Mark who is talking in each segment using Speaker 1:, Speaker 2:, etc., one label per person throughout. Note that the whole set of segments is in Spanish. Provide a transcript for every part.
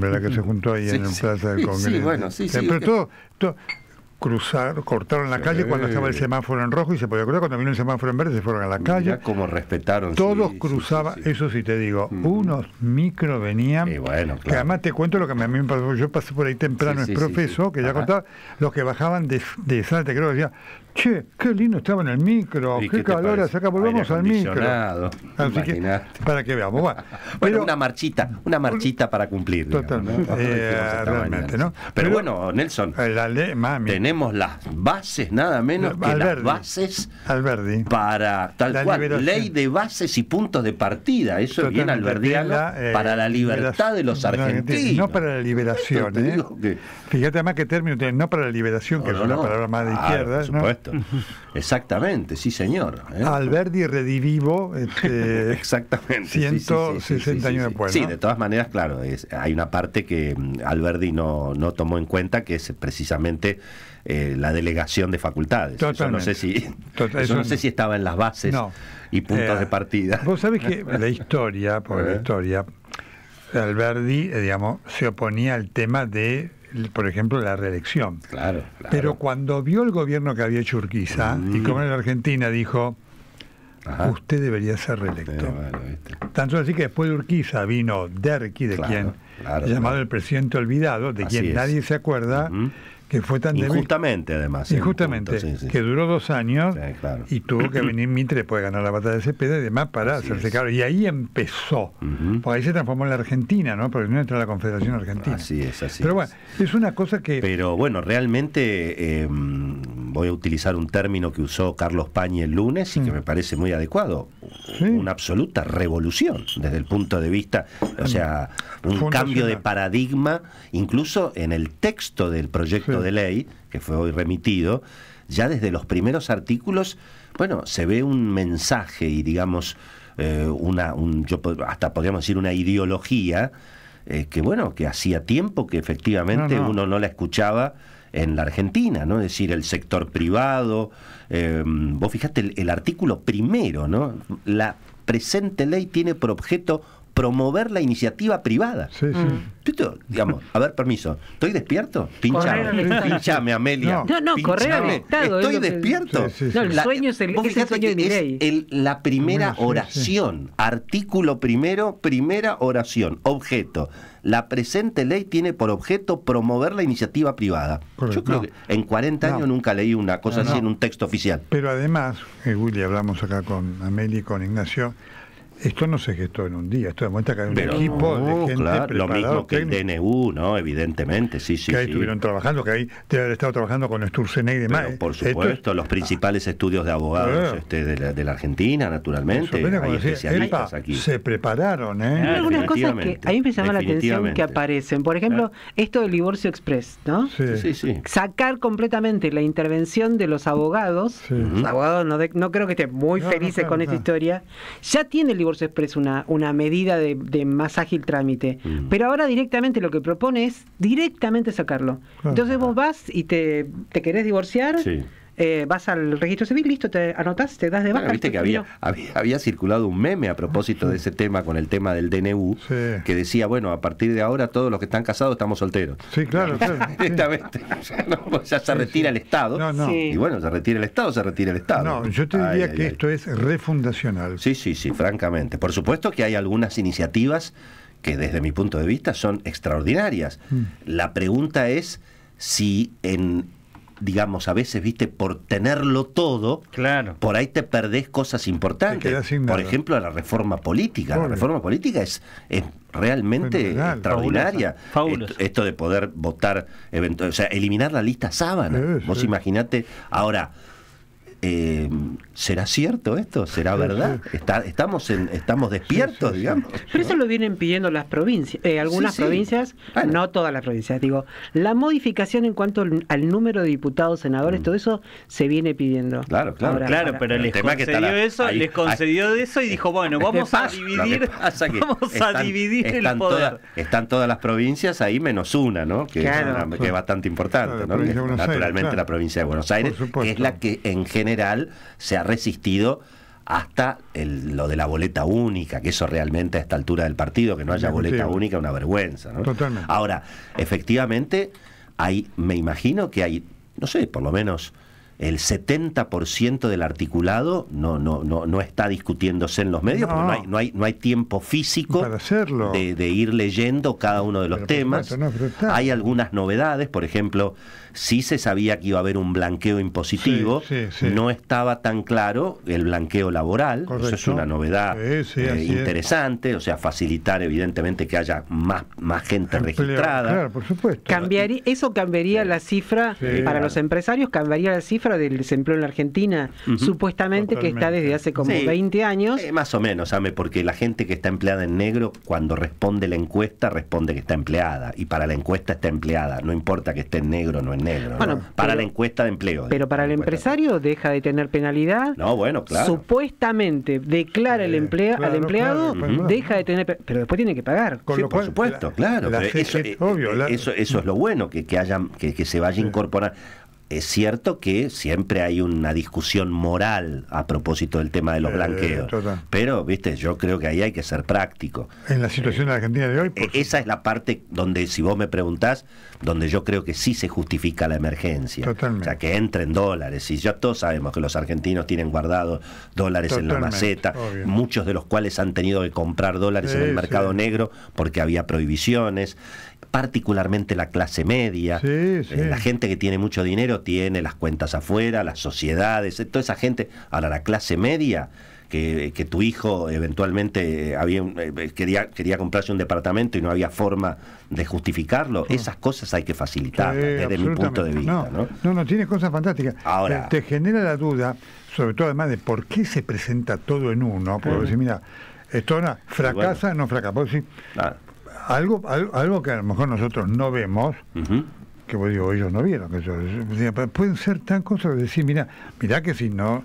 Speaker 1: la que se juntó ahí en la Plaza del Congreso. Pero todo, cruzaron, cortaron la calle cuando estaba el semáforo en rojo y se podía cruzar, cuando vino el semáforo en verde se fueron a la calle. como respetaron. Todos cruzaban, eso sí te digo, unos micro venían, bueno, que además te cuento lo que a mí me pasó, yo pasé por ahí temprano, es profesor que ya contaba, los que bajaban de, de creo que decía, Che, qué lindo estaba en el micro, qué calor hace acá, volvamos al micro.
Speaker 2: para que veamos. Bueno, bueno una marchita, una marchita para cumplir. Totalmente, eh, realmente, ¿no? Pero, bueno, Nelson, eh, tenemos las bases, nada menos que las bases Alberdi. para tal cual, ley de bases y puntos de partida. Eso es bien alberdiano eh, para la libertad de los argentinos. No
Speaker 1: para la liberación, ¿eh? Fíjate más qué término tiene, no para la liberación, que es una palabra más de izquierda, ¿no? Exactamente, sí, señor. ¿eh? Alberdi redivivo.
Speaker 2: Este, Exactamente. 160 sí, años Sí, de todas maneras, claro, hay una parte que mm, Alberti no, tomó en cuenta, que es eh, precisamente eh, la delegación
Speaker 1: de facultades. no sé si, no sé si estaba en las bases y puntos eh, de partida. Vos sabés que la historia, por la historia, Alberdi, digamos, se oponía al tema de por ejemplo, la reelección. Claro, Pero cuando vio el gobierno que había hecho Urquiza mm. y como en la Argentina dijo, usted debería ser reelecto. Tanto así que después de Urquiza vino Derqui, de quien llamado el presidente olvidado, de quien nadie se acuerda, que fue tan Injustamente, además. Injustamente, que duró dos años y tuvo que venir Mitre después de ganar la batalla de Cepeda y demás para hacerse caro Y ahí empezó. Porque ahí se transformó en la Argentina, ¿no? Porque no entra la Confederación Argentina. Así es, así Pero bueno,
Speaker 2: es, una cosa que... Pero bueno, realmente em, voy a utilizar un término que usó Carlos Pañi el lunes y que mm. me parece muy adecuado una absoluta revolución desde el punto de vista, o sea, un cambio de paradigma, incluso en el texto del proyecto de ley, que fue hoy remitido, ya desde los primeros artículos, bueno, se ve un mensaje y digamos, eh, una, yo, hasta podríamos decir una ideología, eh, que bueno, que hacía tiempo que efectivamente uno no la escuchaba en la Argentina, ¿no? Es decir, el sector privado. Em, vos fijate el, el artículo primero, ¿no? La presente ley tiene por objeto promover la iniciativa privada. Sí, sí. Mm. digamos, a ver, permiso, ¿estoy despierto? Pinchame, pinchame, Amelia. No, no, corre ¿Estoy despierto? el sueño
Speaker 3: es el, es sueño de la primera
Speaker 2: oración, artículo primero, primera oración, objeto. La presente ley tiene por objeto promover la iniciativa privada. Yo creo que en 40 años nunca leí una cosa así en un texto oficial.
Speaker 1: Pero además, eh, Willy, hablamos acá con Amelia y con Ignacio, esto no se gestó en un día, esto demuestra que hay un equipo de gente Lo mismo que el
Speaker 2: DNU, ¿no? Evidentemente, sí, sí. Que ahí estuvieron trabajando,
Speaker 1: que ahí debe haber estado trabajando con Sturzenegger y demás. por supuesto,
Speaker 2: los principales estudios de abogados ah. este, de, la, Argentina, naturalmente.
Speaker 1: Hay especialistas aquí. Se prepararon, ¿eh? Hay algunas cosas que a mí me llama la atención que
Speaker 3: aparecen. Por ejemplo, esto del divorcio express, ¿no? Sí. Sacar completamente la intervención de los abogados. Los abogados no, no creo que estén muy felices con esta historia. Ya tiene el divorcio express, una, una medida de, más ágil trámite. Mm. Pero ahora directamente lo que propone es directamente sacarlo. Ah. Entonces vos vas y te, te querés divorciar. Eh, vas al registro civil, listo, te anotas te das de baja. Viste que
Speaker 2: había, circulado un meme a propósito de ese tema con el tema del DNU, que decía, bueno, a partir de ahora todos los que están casados estamos solteros.
Speaker 1: Sí, claro, claro.
Speaker 2: Pues ya, se retira el Estado. Y bueno, se retira el Estado, se retira el
Speaker 1: Estado. No, yo te diría que esto es refundacional. Sí, sí,
Speaker 2: sí, francamente. Por supuesto que hay algunas iniciativas que desde mi punto de vista son extraordinarias. Mm. La pregunta es si en digamos, a veces, viste, por tenerlo todo, por ahí te perdés cosas importantes. por ejemplo, la reforma política. La reforma política es, realmente extraordinaria. Esto, de poder votar, o sea, eliminar la lista sábana. Vos imaginate ahora eh, ¿será cierto esto? ¿Será verdad? estamos, en, ¿Estamos despiertos, digamos? Pero
Speaker 3: eso lo vienen pidiendo las provincias, eh, algunas provincias, no todas las provincias. Digo, la modificación en cuanto al, número de diputados, senadores, mm. todo eso se viene pidiendo. Claro, claro. pero, les concedió, eso, les concedió eso y dijo,
Speaker 2: bueno, vamos a dividir, vamos a dividir el poder. están
Speaker 3: todas las provincias
Speaker 2: ahí menos una, ¿no? Que, es, bastante importante, ¿no? Naturalmente la provincia de Buenos Aires, es la que en general general se ha resistido hasta lo de la boleta única, que eso realmente a esta altura del partido, que no haya boleta única, una vergüenza. Ahora, efectivamente, hay, me imagino que hay, no sé, por lo menos el 70% del articulado no, no, no, no está discutiéndose en los medios, no. porque no hay, no hay, tiempo físico De, ir leyendo cada uno de los temas. hay algunas novedades, por ejemplo, sí se sabía que iba a haber un blanqueo impositivo, no estaba tan claro el blanqueo laboral, eso es una novedad eh, interesante, o sea, facilitar evidentemente que haya más, más gente registrada.
Speaker 3: por supuesto. eso cambiaría la cifra, para los empresarios cambiaría la cifra del desempleo en la Argentina, supuestamente que está desde hace como 20 años. Eh,
Speaker 2: más o menos, porque la gente que está empleada en negro, cuando responde la encuesta, responde que está empleada. Y para la encuesta está empleada, no importa que esté en negro o no en negro. para la encuesta de empleo.
Speaker 3: Pero para el empresario deja de tener penalidad.
Speaker 2: No, bueno, claro.
Speaker 3: Supuestamente declara el al empleado, deja de tener, pero después tiene que pagar. por supuesto, claro. eso,
Speaker 2: eh, eh, es, eso, es lo bueno, que, que, que, que se vaya a incorporar es cierto que siempre hay una discusión moral a propósito del tema de los eh, blanqueos. Pero, viste, yo creo que ahí hay que ser práctico.
Speaker 1: En la situación de eh, Argentina de hoy. Eh,
Speaker 2: esa es la parte donde, si vos me preguntás, donde yo creo que sí se justifica la emergencia. O sea, que entren dólares. Y ya todos sabemos que los argentinos tienen guardados dólares en la maceta, muchos de los cuales han tenido que comprar dólares en el mercado negro porque había prohibiciones, particularmente la clase media, la gente que tiene mucho dinero tiene, las cuentas afuera, las sociedades, eh, toda esa gente. Ahora, la clase media, que, tu hijo eventualmente eh, había, eh, quería, quería comprarse un departamento y no había forma de justificarlo. Ah. Esas cosas hay que facilitar desde mi punto de vista.
Speaker 1: No, no, no, tienes cosas fantásticas. Ahora, te, genera la duda, sobre todo además de por qué se presenta todo en uno. Porque decir, mira, esto no, fracasa, ah. no fracasa. algo, algo, que a lo mejor nosotros no vemos que vos digo, ellos no vieron que pueden ser tan cosas de decir, mira, mira que si no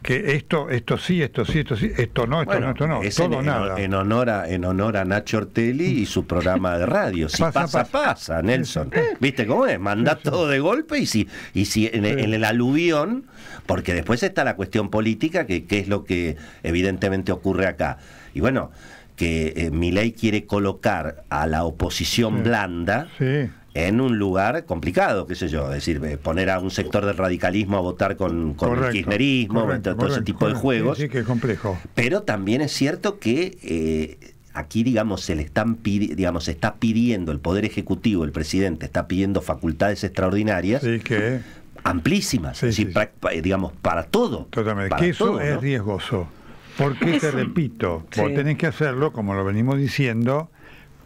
Speaker 1: que esto esto sí, esto sí, esto sí, esto no, esto no, esto no, en, nada.
Speaker 2: En honor a en honor a Nacho Ortelli y su programa de radio, si pasa pasa, Nelson. ¿Viste cómo es? Manda todo de golpe y si y si en, el aluvión, porque después está la cuestión política que, qué es lo que evidentemente ocurre acá. Y bueno, que eh, Milei quiere colocar a la oposición blanda sí en un lugar complicado, qué sé yo, es decir, eh, poner a un sector del radicalismo a votar con, con kirchnerismo, todo ese tipo de juegos. Sí,
Speaker 1: que es complejo.
Speaker 2: Pero también es cierto que eh, aquí, digamos, se le están digamos, está pidiendo el Poder Ejecutivo, el presidente, está pidiendo facultades extraordinarias. Amplísimas, digamos, para todo. Totalmente, que eso es
Speaker 1: riesgoso. Porque te repito, vos tenés que hacerlo, como lo venimos diciendo,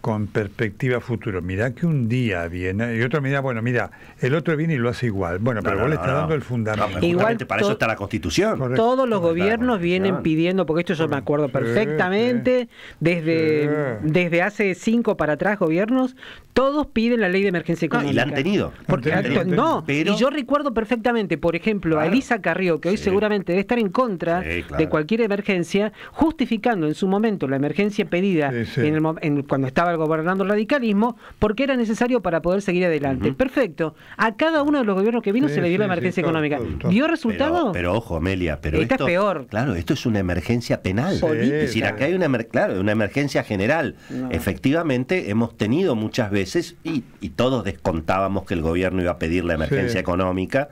Speaker 1: con perspectiva futuro. Mira que un día viene y otro mira, bueno, mira, el otro viene y lo hace igual. Bueno, pero vos le estás dando el fundamento. igual para eso está la Constitución. Todos los gobiernos
Speaker 3: vienen pidiendo, porque esto yo me acuerdo perfectamente, desde, desde hace cinco para atrás gobiernos, todos piden la ley de emergencia ah, económica. y la han tenido. Porque no, y yo recuerdo perfectamente, por ejemplo, a Elisa Carrió, que hoy seguramente debe estar en contra de cualquier emergencia, justificando en su momento la emergencia pedida cuando estaba gobernando el radicalismo, porque era necesario para poder seguir adelante. Perfecto. A cada uno de los gobiernos que vino se le dio la emergencia económica. dio resultado?
Speaker 2: Pero, ojo, Amelia, pero esto, es peor. Claro, esto es una emergencia penal. es decir, acá hay una, claro, una emergencia general. Efectivamente, hemos tenido muchas veces, y, todos descontábamos que el gobierno iba a pedir la emergencia económica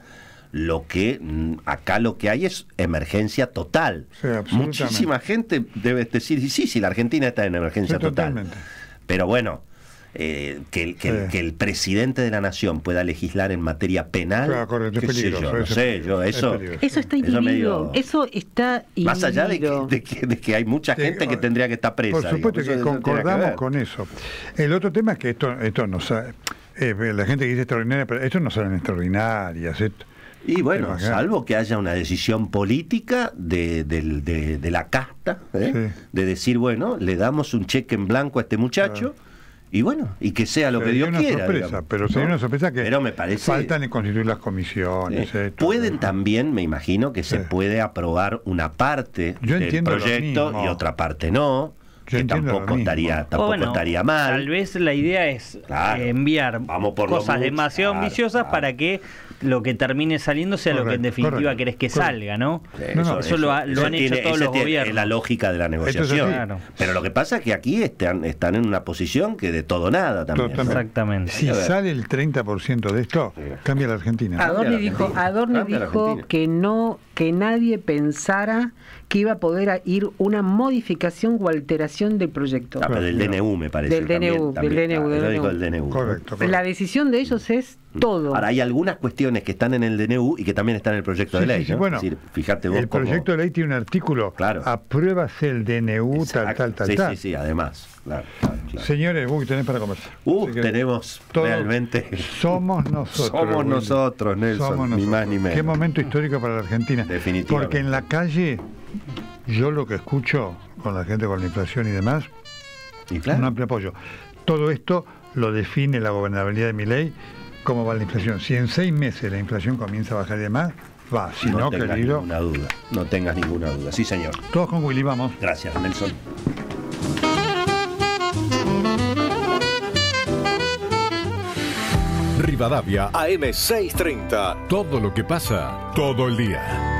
Speaker 2: lo que mm, acá lo que hay es emergencia total.
Speaker 1: Muchísima
Speaker 2: gente debe decir, sí, sí, la Argentina está en emergencia total. Pero bueno, eh, que, el, presidente de la nación pueda legislar en materia penal. eso, eso está inhibido.
Speaker 3: Eso, está Más allá
Speaker 2: de que, hay mucha gente que tendría que estar presa. Por supuesto que concordamos
Speaker 1: con eso. El otro tema es que esto, esto no sabe. Eh, la gente que dice extraordinaria, pero esto no son extraordinarias. Esto, y bueno,
Speaker 2: salvo que haya una decisión política de, la casta, ¿eh? de decir, bueno, le damos un cheque en blanco a este muchacho. Y bueno, y que sea lo que Dios quiera. pero sería una sorpresa que pero me parece, faltan en constituir las comisiones. Eh, pueden eh. también, me imagino, que se puede aprobar una parte del proyecto y otra parte no. que tampoco estaría, estaría mal. Tal vez la idea es enviar cosas demasiado ambiciosas para que lo que termine saliendo sea lo que en definitiva querés que salga, ¿no? eso, lo, lo han hecho todos los gobiernos. Es la lógica de la negociación. Pero lo que pasa es que aquí están, están en una posición que de todo nada también.
Speaker 1: Exactamente. Si sale el 30% de esto, cambia la Argentina.
Speaker 3: Adorno dijo, que no que nadie pensara que iba a poder ir una modificación o alteración del proyecto. Ah, del DNU me parece. Del DNU, del,
Speaker 2: DNU, correcto. La
Speaker 3: decisión de ellos es Ahora,
Speaker 2: hay algunas cuestiones que están en el DNU y que también están en el proyecto de ley. bueno, fíjate El proyecto
Speaker 1: de ley tiene un artículo. Claro. Apruebas el DNU, tal, tal, tal. Sí, sí, sí, además. Señores, vos que Señores, tenés para conversar. Uh, tenemos realmente. Somos nosotros. Somos nosotros, Nelson. Qué momento histórico para la Argentina. Porque en la calle, yo lo que escucho con la gente con la inflación y demás, ¿Y un amplio apoyo. Todo esto lo define la gobernabilidad de mi ley cómo va la inflación. Si en seis meses la inflación comienza a bajar de más, va. Si no, no tengas Ninguna
Speaker 2: duda. No tengas ninguna duda. Sí, señor. Todos con
Speaker 1: Willy, vamos. Gracias,
Speaker 2: Nelson. Rivadavia AM630. Todo lo que pasa, todo el día.